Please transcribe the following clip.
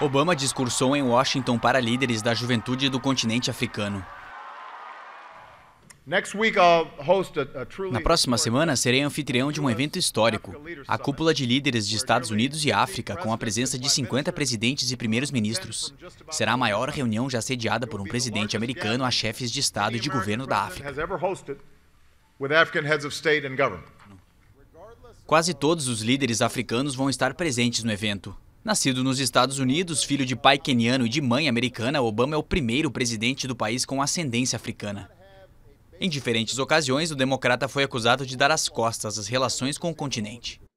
Obama discursou em Washington para líderes da juventude do continente africano. Na próxima semana, serei anfitrião de um evento histórico, a cúpula de líderes de Estados Unidos e África, com a presença de 50 presidentes e primeiros ministros. Será a maior reunião já sediada por um presidente americano a chefes de Estado e de governo da África. Quase todos os líderes africanos vão estar presentes no evento. Nascido nos Estados Unidos, filho de pai queniano e de mãe americana, Obama é o primeiro presidente do país com ascendência africana. Em diferentes ocasiões, o democrata foi acusado de dar as costas às relações com o continente.